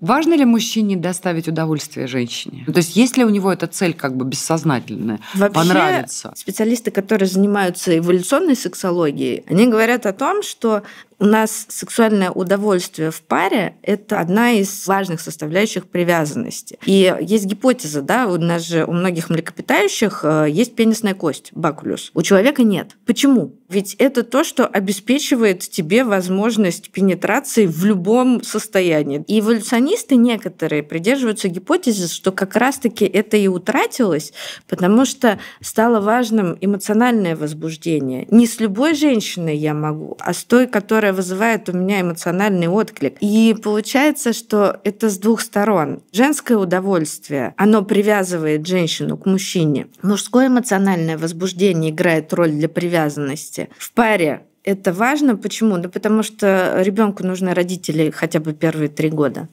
Важно ли мужчине доставить удовольствие женщине? Ну, то есть есть ли у него эта цель как бы бессознательная? Вообще, понравится? специалисты, которые занимаются эволюционной сексологией, они говорят о том, что у нас сексуальное удовольствие в паре – это одна из важных составляющих привязанности. И есть гипотеза, да, у нас же у многих млекопитающих э, есть пенисная кость, бакулюс. У человека нет. Почему? Ведь это то, что обеспечивает тебе возможность пенетрации в любом состоянии. И эволюционисты некоторые придерживаются гипотезы, что как раз-таки это и утратилось, потому что стало важным эмоциональное возбуждение. Не с любой женщиной я могу, а с той, которая которая вызывает у меня эмоциональный отклик. И получается, что это с двух сторон. Женское удовольствие, оно привязывает женщину к мужчине. Мужское эмоциональное возбуждение играет роль для привязанности. В паре это важно. Почему? Да потому что ребенку нужны родители хотя бы первые три года.